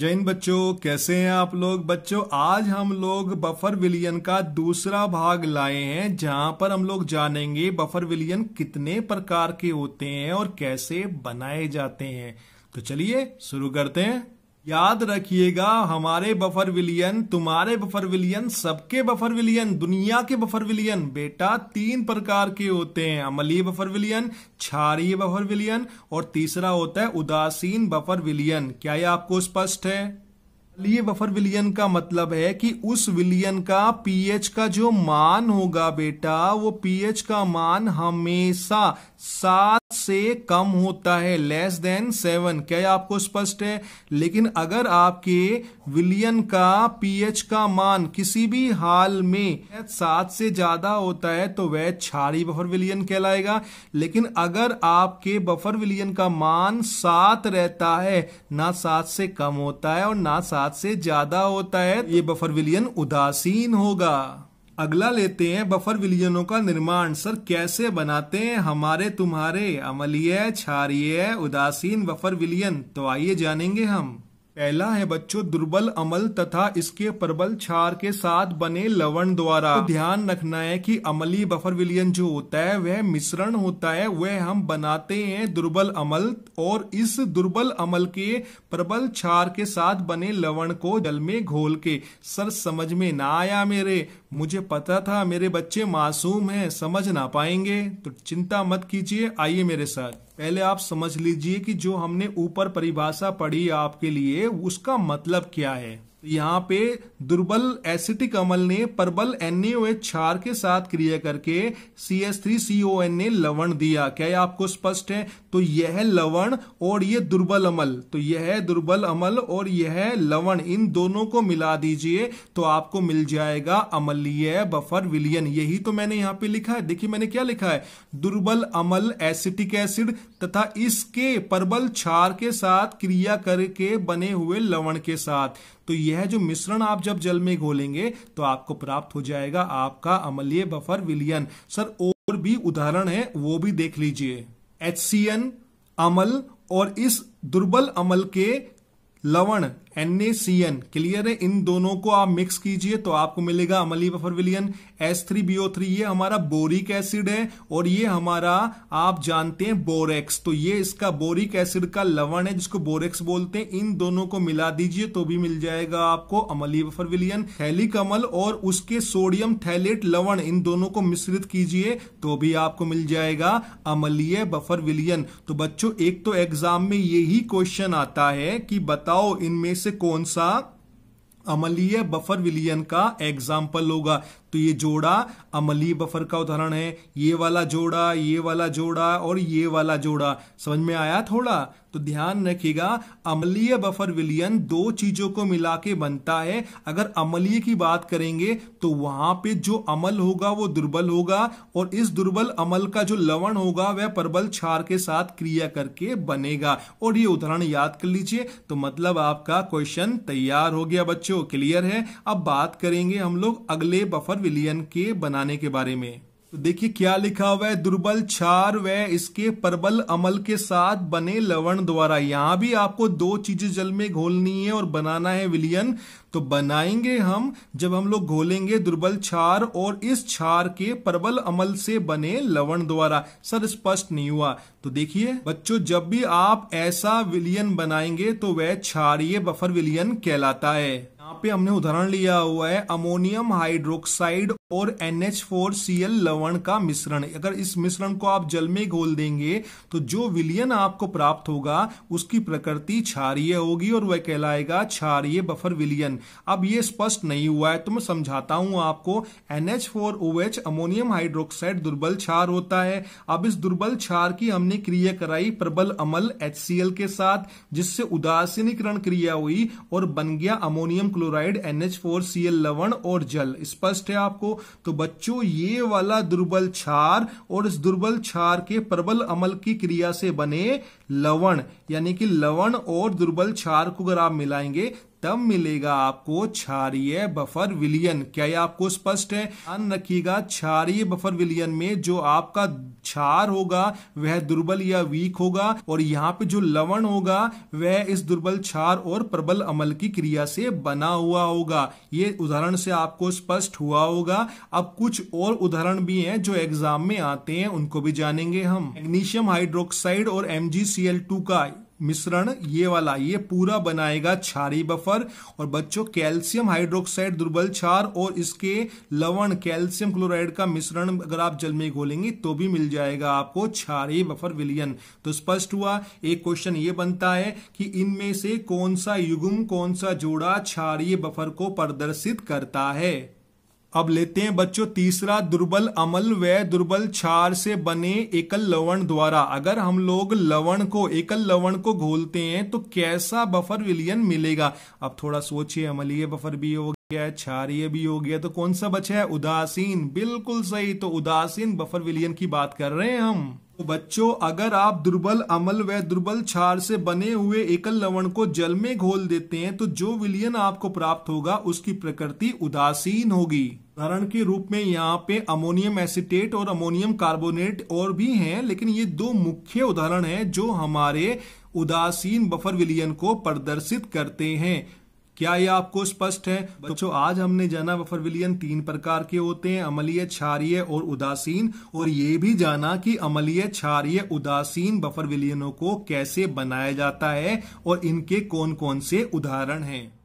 जैन बच्चों कैसे हैं आप लोग बच्चों आज हम लोग बफर विलियन का दूसरा भाग लाए हैं जहां पर हम लोग जानेंगे बफर विलियन कितने प्रकार के होते हैं और कैसे बनाए जाते हैं तो चलिए शुरू करते हैं याद रखिएगा हमारे बफर विलियन तुम्हारे बफर विलियन सबके बफर विलियन दुनिया के बफर विलियन बेटा तीन प्रकार के होते हैं अमलीय बफर विलियन क्षारीय बफर विलियन और तीसरा होता है उदासीन बफर विलियन क्या ये आपको स्पष्ट है लिए बफर विलियन का मतलब है कि उस विलियन का पीएच का जो मान होगा बेटा वो पीएच का मान हमेशा सात से कम होता है लेस देन सेवन क्या आपको स्पष्ट है लेकिन अगर आपके विलियन का पीएच का मान किसी भी हाल में सात से ज्यादा होता है तो वह छारी बफर विलियन कहलाएगा लेकिन अगर आपके बफर विलियन का मान सात रहता है ना सात से कम होता है और ना सात से ज्यादा होता है तो ये बफर विलियन उदासीन होगा अगला लेते हैं बफर विलियनों का निर्माण सर कैसे बनाते हैं हमारे तुम्हारे अमलीय क्षारिय उदासीन बफर विलियन तो आइए जानेंगे हम पहला है बच्चों दुर्बल अमल तथा इसके प्रबल क्षार के साथ बने लवण द्वारा तो ध्यान रखना है कि अमली बफर विलियन जो होता है वह मिश्रण होता है वह हम बनाते हैं दुर्बल अमल और इस दुर्बल अमल के प्रबल क्षार के साथ बने लवण को जल में घोल के सर समझ में ना आया मेरे मुझे पता था मेरे बच्चे मासूम हैं समझ ना पाएंगे तो चिंता मत कीजिए आइए मेरे साथ पहले आप समझ लीजिए कि जो हमने ऊपर परिभाषा पढ़ी आपके लिए उसका मतलब क्या है यहाँ पे दुर्बल एसिटिक अमल ने प्रबल एनएच क्षार के साथ क्रिया करके C S three CO N ने लवण दिया क्या आपको स्पष्ट है तो यह लवण और यह दुर्बल अमल तो यह दुर्बल अमल और यह लवण इन दोनों को मिला दीजिए तो आपको मिल जाएगा अमलीय बफर विलियन यही तो मैंने यहाँ पे लिखा है देखिए मैंने क्या लिखा है दुर्बल अमल एसिटिक एसिड तथा इसके प्रबल क्षार के साथ क्रिया करके बने हुए लवण के साथ तो यह जो मिश्रण आप जब जल में घोलेंगे तो आपको प्राप्त हो जाएगा आपका अमलीय बफर विलियन सर और भी उदाहरण है वो भी देख लीजिए एच अमल और इस दुर्बल अमल के लवण N A C N clear है इन दोनों को आप मिक्स कीजिए तो आपको मिलेगा अमली बफरविलियन एस थ्री बीओ थ्री ये हमारा बोरिक एसिड है और ये हमारा आप जानते हैं बोरेक्स तो ये इसका बोरिक एसिड का लवण है जिसको बोरेक्स बोलते हैं इन दोनों को मिला दीजिए तो भी मिल जाएगा आपको अमली बफरविलियन विलियन और उसके सोडियम थैलेट लवण इन दोनों को मिश्रित कीजिए तो भी आपको मिल जाएगा अमलीय बफरविलियन तो बच्चों एक तो एग्जाम में यही क्वेश्चन आता है कि बताओ इनमें से से कौन सा अमलीय बफर विलियन का एग्जाम्पल होगा तो ये जोड़ा अमली बफर का उदाहरण है ये वाला जोड़ा ये वाला जोड़ा और ये वाला जोड़ा समझ में आया थोड़ा तो ध्यान रखिएगा अमलीय बफर विलियन दो चीजों को मिला के बनता है अगर अमलीय की बात करेंगे तो वहां पे जो अमल होगा वो दुर्बल होगा और इस दुर्बल अमल का जो लवण होगा वह प्रबल क्षार के साथ क्रिया करके बनेगा और ये उदाहरण याद कर लीजिए तो मतलब आपका क्वेश्चन तैयार हो गया बच्चों क्लियर है अब बात करेंगे हम लोग अगले बफर और विलियन के बनाने के बारे में तो देखिए क्या लिखा हुआ है दुर्बल क्षार व इसके प्रबल अमल के साथ बने लवण द्वारा यहां भी आपको दो चीजें जल में घोलनी है और बनाना है विलियन तो बनाएंगे हम जब हम लोग घोलेंगे दुर्बल क्षार और इस क्षार के प्रबल अमल से बने लवण द्वारा सर स्पष्ट नहीं हुआ तो देखिए बच्चों जब भी आप ऐसा विलियन बनाएंगे तो वह क्षारीय बफर विलियन कहलाता है यहाँ पे हमने उदाहरण लिया हुआ है अमोनियम हाइड्रोक्साइड और NH4Cl लवण का मिश्रण अगर इस मिश्रण को आप जल में घोल देंगे तो जो विलियन आपको प्राप्त होगा उसकी प्रकृति क्षारिय होगी और वह कहलाएगा क्षारिय बफर विलियन अब ये स्पष्ट नहीं हुआ है तो मैं समझाता हूं आपको NH4OH अमोनियम हाइड्रोक्साइड दुर्बल क्षार होता है अब इस दुर्बल क्षार की हमने क्रिया कराई प्रबल अमल HCl के साथ जिससे उदासीनीकरण क्रिया हुई और बन गया अमोनियम क्लोराइड NH4Cl लवण और जल स्पष्ट है आपको तो बच्चों ये वाला दुर्बल क्षार और इस दुर्बल क्षार के प्रबल अमल की क्रिया से बने लवण यानी कि लवण और दुर्बल क्षार को अगर आप मिलाएंगे तब मिलेगा आपको क्षारिय बफर विलियन क्या ये आपको स्पष्ट है ध्यान रखिएगा क्षारिय बफर विलियन में जो आपका क्षार होगा वह दुर्बल या वीक होगा और यहाँ पे जो लवण होगा वह इस दुर्बल क्षार और प्रबल अमल की क्रिया से बना हुआ होगा ये उदाहरण से आपको स्पष्ट हुआ होगा अब कुछ और उदाहरण भी हैं जो एग्जाम में आते हैं उनको भी जानेंगे हम मैग्नीशियम हाइड्रोक्साइड और एम का मिश्रण ये वाला ये पूरा बनाएगा छारी बफर और बच्चों कैल्शियम हाइड्रोक्साइड दुर्बल छार और इसके लवण कैल्शियम क्लोराइड का मिश्रण अगर आप जल में घोलेंगे तो भी मिल जाएगा आपको छारी बफर विलियन तो स्पष्ट हुआ एक क्वेश्चन ये बनता है कि इनमें से कौन सा युगम कौन सा जोड़ा छारी बफर को प्रदर्शित करता है अब लेते हैं बच्चों तीसरा दुर्बल अमल व दुर्बल क्षार से बने एकल लवण द्वारा अगर हम लोग लवण को एकल लवण को घोलते हैं तो कैसा बफर विलियन मिलेगा अब थोड़ा सोचिए अमलीय बफर भी हो गया क्षारीय भी हो गया तो कौन सा बचा है उदासीन बिल्कुल सही तो उदासीन बफर विलियन की बात कर रहे हैं हम तो बच्चों अगर आप दुर्बल अमल व दुर्बल क्षार से बने हुए एकल लवण को जल में घोल देते हैं तो जो विलियन आपको प्राप्त होगा उसकी प्रकृति उदासीन होगी उदाहरण के रूप में यहाँ पे अमोनियम एसिटेट और अमोनियम कार्बोनेट और भी हैं लेकिन ये दो मुख्य उदाहरण हैं जो हमारे उदासीन बफर विलियन को प्रदर्शित करते हैं क्या ये आपको स्पष्ट है तो बच्चों आज हमने जाना बफर विलियन तीन प्रकार के होते हैं अमलीय क्षारिय और उदासीन और ये भी जाना कि अमलीय क्षारिय उदासीन बफर विलियनों को कैसे बनाया जाता है और इनके कौन कौन से उदाहरण हैं